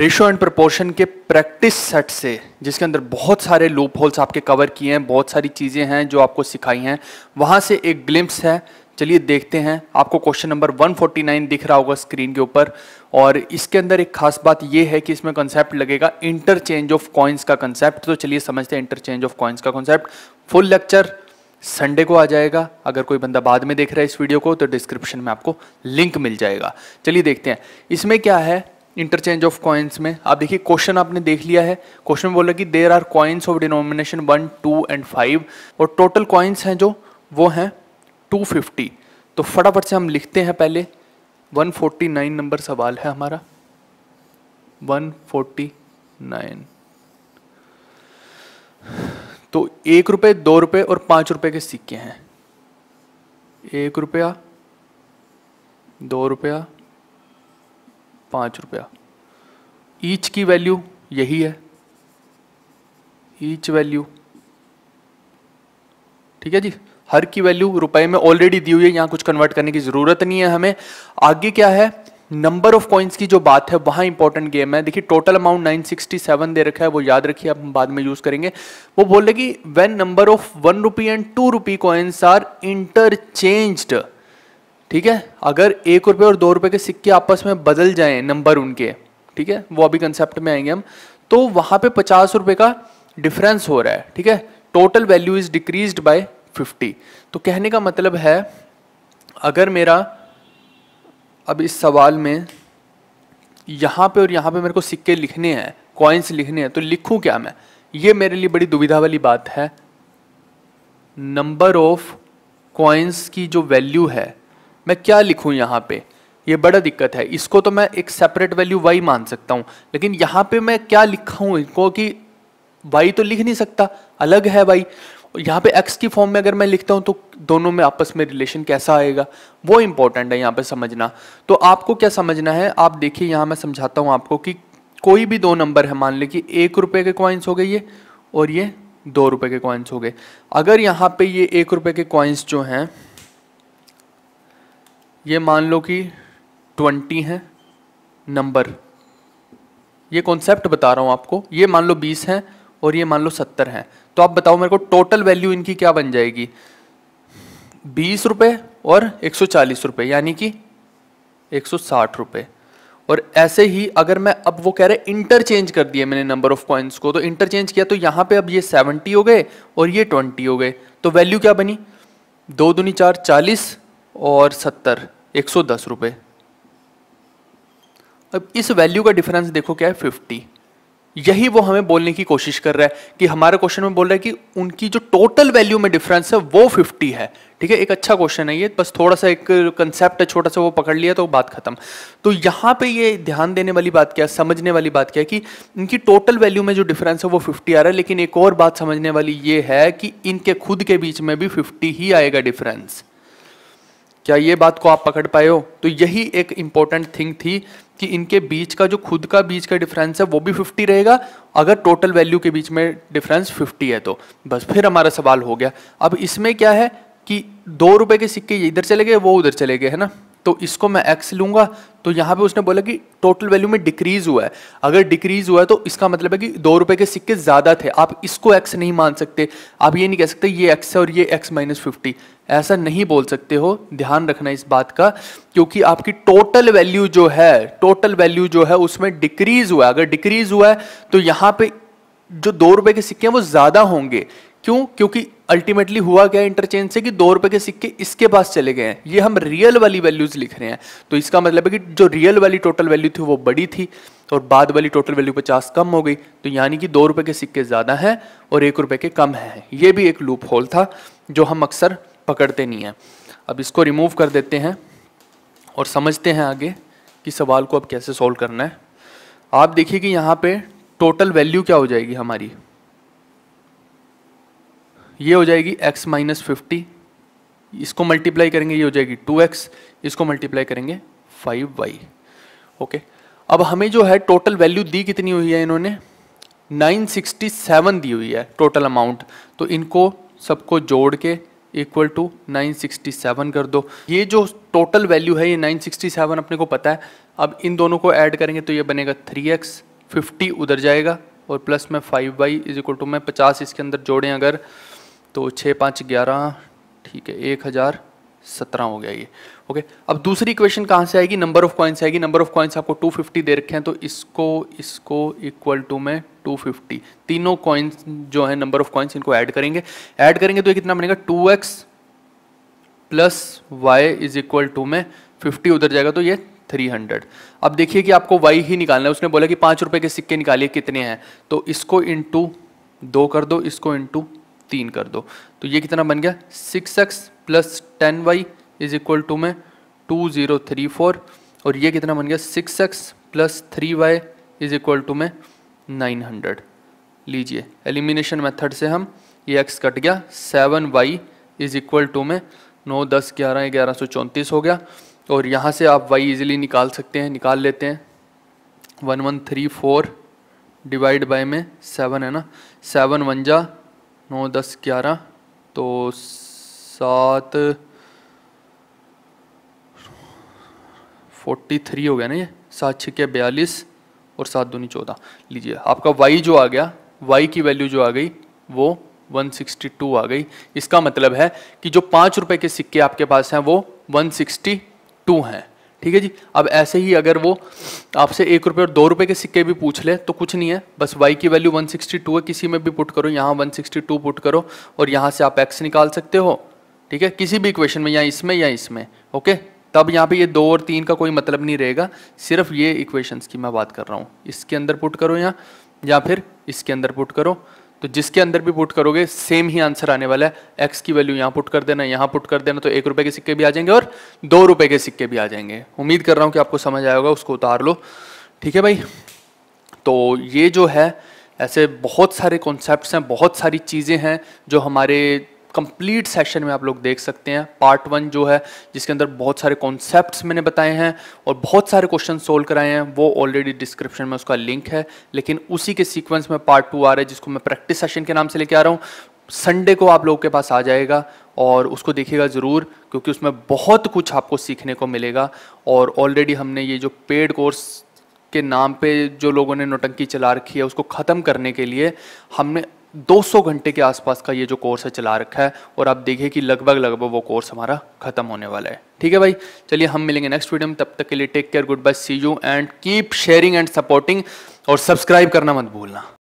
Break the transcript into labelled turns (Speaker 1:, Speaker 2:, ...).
Speaker 1: ratio and proportion के practice set से जिसके अंदर बहुत सारे लूप होल्स आपके कवर किए हैं बहुत सारी चीज़ें हैं जो आपको सिखाई हैं वहाँ से एक ग्लिम्स है चलिए देखते हैं आपको क्वेश्चन नंबर 149 दिख रहा होगा स्क्रीन के ऊपर और इसके अंदर एक खास बात यह है कि इसमें कंसेप्ट लगेगा इंटरचेंज ऑफ कॉइन्स का कंसेप्ट तो चलिए समझते हैं इंटरचेंज ऑफ कॉइन्स का कॉन्सेप्ट फुल लेक्चर संडे को आ जाएगा अगर कोई बंदा बाद में देख रहा है इस वीडियो को तो डिस्क्रिप्शन में आपको लिंक मिल जाएगा चलिए देखते हैं इसमें क्या है इंटरचेंज ऑफ कॉइन्स में आप देखिए क्वेश्चन आपने देख लिया है क्वेश्चन में बोला कि there are coins of denomination one two and five और टोटल कॉइन्स हैं जो वो हैं टू फिफ्टी तो फटाफट से हम लिखते हैं पहले वन फोर्टी नाइन नंबर सवाल है हमारा वन फोर्टी नाइन तो एक रुपये दो रुपये और पाँच रुपये के सिक्के हैं एक रुपया दो रुपया पाँच रुपया ईच की वैल्यू यही है ईच वैल्यू ठीक है जी हर की वैल्यू रुपए में ऑलरेडी दी हुई है यहां कुछ कन्वर्ट करने की जरूरत नहीं है हमें आगे क्या है नंबर ऑफ कॉइन्स की जो बात है वहां इंपॉर्टेंट गेम है देखिए टोटल अमाउंट 967 दे रखा है वो याद रखिए आप बाद में यूज करेंगे वो बोलेगी कि when number of one rupee and two rupee coins are interchanged ठीक है अगर एक रुपये और दो रुपये के सिक्के आपस में बदल जाएं नंबर उनके ठीक है वो अभी कंसेप्ट में आएंगे हम तो वहां पे पचास रुपये का डिफरेंस हो रहा है ठीक है total value is decrease by fifty तो कहने का मतलब है अगर मेरा अब इस सवाल में यहाँ पे और यहाँ पे मेरे को सिक्के लिखने हैं कॉइन्स लिखने हैं तो लिखूँ क्या मैं ये मेरे लिए बड़ी दुविधा वाली बात है नंबर ऑफ कॉइन्स की जो वैल्यू है मैं क्या लिखूं यहाँ पे ये बड़ा दिक्कत है इसको तो मैं एक सेपरेट वैल्यू वाई मान सकता हूँ लेकिन यहाँ पे मैं क्या लिखा हूँ इनको कि वाई तो लिख नहीं सकता अलग है वाई यहाँ पे एक्स की फॉर्म में अगर मैं लिखता हूँ तो दोनों में आपस में रिलेशन कैसा आएगा वो इम्पोर्टेंट है यहाँ पे समझना तो आपको क्या समझना है आप देखिए यहाँ मैं समझाता हूँ आपको कि कोई भी दो नंबर है मान कि एक रुपये के कॉइन्स हो गए ये और ये दो रुपये के कॉइन्स हो गए अगर यहाँ पे ये एक रुपये के कॉइन्स जो हैं ये मान लो कि ट्वेंटी हैं नंबर ये कॉन्सेप्ट बता रहा हूँ आपको ये मान लो बीस हैं और ये मान लो सत्तर हैं तो आप बताओ मेरे को टोटल वैल्यू इनकी क्या बन जाएगी बीस रुपये और एक सौ चालीस रुपये यानी कि एक सौ साठ रुपये और ऐसे ही अगर मैं अब वो कह रहे इंटरचेंज कर दिए मैंने नंबर ऑफ कॉइन्स को तो इंटरचेंज किया तो यहाँ पे अब ये सेवेंटी हो गए और ये ट्वेंटी हो गए तो वैल्यू क्या बनी दो दूनी चार चालीस और सत्तर एक सौ दस रुपये अब इस वैल्यू का डिफरेंस देखो क्या है फिफ्टी यही वो हमें बोलने की कोशिश कर रहा है कि हमारे क्वेश्चन में बोल रहा है कि उनकी जो टोटल वैल्यू में डिफरेंस है वो फिफ्टी है ठीक है एक अच्छा क्वेश्चन है ये बस थोड़ा सा एक कंसेप्ट है छोटा सा वो पकड़ लिया तो बात खत्म तो यहाँ पे ये ध्यान देने वाली बात क्या है समझने वाली बात क्या है कि इनकी टोटल वैल्यू में जो डिफरेंस है वो फिफ्टी आ रहा है लेकिन एक और बात समझने वाली ये है कि इनके खुद के बीच में भी फिफ्टी ही आएगा डिफरेंस क्या ये बात को आप पकड़ पाए हो तो यही एक इम्पॉर्टेंट थिंग थी कि इनके बीच का जो खुद का बीच का डिफरेंस है वो भी फिफ्टी रहेगा अगर टोटल वैल्यू के बीच में डिफरेंस फिफ्टी है तो बस फिर हमारा सवाल हो गया अब इसमें क्या है कि दो रुपए के सिक्के इधर चले गए वो उधर चले गए है ना तो इसको मैं एक्स लूंगा तो यहां पे उसने बोला कि टोटल वैल्यू में डिक्रीज हुआ है अगर डिक्रीज हुआ है तो इसका मतलब है कि दो रुपए के सिक्के ज्यादा थे आप इसको एक्स नहीं मान सकते आप ये नहीं कह सकते ये एक्स है और ये एक्स माइनस फिफ्टी ऐसा नहीं बोल सकते हो ध्यान रखना इस बात का क्योंकि आपकी टोटल वैल्यू जो है टोटल वैल्यू जो है उसमें डिक्रीज हुआ है अगर डिक्रीज हुआ है तो यहाँ पे जो दो रुपए के सिक्के हैं वो ज्यादा होंगे क्यों क्योंकि अल्टीमेटली हुआ क्या इंटरचेंज से कि दो रुपए के सिक्के इसके पास चले गए हैं ये हम रियल वाली वैल्यूज लिख रहे हैं तो इसका मतलब है कि जो रियल वाली टोटल वैल्यू थी वो बड़ी थी और बाद वाली टोटल वैल्यू पचास कम हो गई तो यानी कि दो रुपए के सिक्के ज्यादा हैं और एक रुपए के कम हैं ये भी एक लूप होल था जो हम अक्सर पकड़ते नहीं हैं अब इसको रिमूव कर देते हैं और समझते हैं आगे कि सवाल को अब कैसे सॉल्व करना है आप देखिए कि यहाँ पे टोटल वैल्यू क्या हो जाएगी हमारी ये हो जाएगी x माइनस फिफ्टी इसको मल्टीप्लाई करेंगे ये हो जाएगी 2x इसको मल्टीप्लाई करेंगे 5y ओके अब हमें जो है टोटल वैल्यू दी कितनी हुई है इन्होंने 967 दी हुई है टोटल अमाउंट तो इनको सबको जोड़ के इक्वल टू 967 कर दो ये जो टोटल वैल्यू है ये 967 अपने को पता है अब इन दोनों को ऐड करेंगे तो ये बनेगा 3x 50 उधर जाएगा और प्लस में 5y Y is equal to में पचास इसके अंदर जोड़ें अगर तो छः पाँच ग्यारह ठीक है एक हज़ार सत्रह हो गया ये ओके अब दूसरी क्वेश्चन कहाँ से आएगी नंबर ऑफ कॉइन्स आएगी नंबर ऑफ कॉइन्स आपको 250 दे रखे हैं तो इसको इसको इक्वल टू में 250 तीनों कॉइन्स जो है नंबर ऑफ कॉइन्स इनको ऐड करेंगे ऐड करेंगे तो ये कितना बनेगा 2x x plus y is equal to में 50 उधर जाएगा तो ये 300 अब देखिए कि आपको y ही निकालना है उसने बोला कि पाँच रुपये के सिक्के निकालिए कितने हैं तो इसको इंटू दो कर दो इसको इंटू तीन कर दो तो ये कितना बन गया six x plus ten y is equal to में टू ज़ीरो थ्री फोर और ये कितना बन गया six x plus three y is equal to में नाइन हंड्रेड लीजिए एलिमिनेशन मेथड से हम ये एक्स कट गया seven y is equal to में नौ दस ग्यारह ग्यारह सौ चौंतीस हो गया और यहाँ से आप वाई इजिली निकाल सकते हैं निकाल लेते हैं one one three four divide by में सेवन है ना सेवन वन जा नौ दस ग्यारह तो सात फोर्टी थ्री हो गया ना ये सात छः बयालीस और सात दूनी चौदह लीजिए आपका वाई जो आ गया वाई की वैल्यू जो आ गई वो 162 आ गई इसका मतलब है कि जो पाँच रुपये के सिक्के आपके पास हैं वो 162 हैं ठीक है जी अब ऐसे ही अगर वो आपसे एक रुपये और दो रुपये के सिक्के भी पूछ ले तो कुछ नहीं है बस वाई की वैल्यू 162 है किसी में भी पुट करो यहाँ 162 पुट करो और यहाँ से आप एक्स निकाल सकते हो ठीक है किसी भी इक्वेशन में या इसमें या इसमें ओके तब यहाँ पे ये दो और तीन का कोई मतलब नहीं रहेगा सिर्फ ये इक्वेशंस की मैं बात कर रहा हूँ इसके अंदर पुट करो यहाँ या फिर इसके अंदर पुट करो तो जिसके अंदर भी पुट करोगे सेम ही आंसर आने वाला है एक्स की वैल्यू यहाँ पुट कर देना यहाँ पुट कर देना तो एक रुपए के सिक्के भी आ जाएंगे और दो रुपये के सिक्के भी आ जाएंगे उम्मीद कर रहा हूँ कि आपको समझ आएगा उसको उतार लो ठीक है भाई तो ये जो है ऐसे बहुत सारे कॉन्सेप्ट्स हैं बहुत सारी चीज़ें हैं जो हमारे कंप्लीट सेशन में आप लोग देख सकते हैं पार्ट वन जो है जिसके अंदर बहुत सारे कॉन्सेप्ट्स मैंने बताए हैं और बहुत सारे क्वेश्चन सोल्व कराए हैं वो ऑलरेडी डिस्क्रिप्शन में उसका लिंक है लेकिन उसी के सीक्वेंस में पार्ट टू आ रहा है जिसको मैं प्रैक्टिस सेशन के नाम से लेके आ रहा हूँ संडे को आप लोगों के पास आ जाएगा और उसको देखिएगा ज़रूर क्योंकि उसमें बहुत कुछ आपको सीखने को मिलेगा और ऑलरेडी हमने ये जो पेड कोर्स के नाम पे जो लोगों ने नोटंकी चला रखी है उसको ख़त्म करने के लिए हमने 200 घंटे के आसपास का ये जो कोर्स है चला रखा है और आप देखिए कि लगभग लगभग वो कोर्स हमारा खत्म होने वाला है ठीक है भाई चलिए हम मिलेंगे नेक्स्ट वीडियो में तब तक के लिए take care goodbye see you and keep sharing and supporting और सब्सक्राइब करना मत भूलना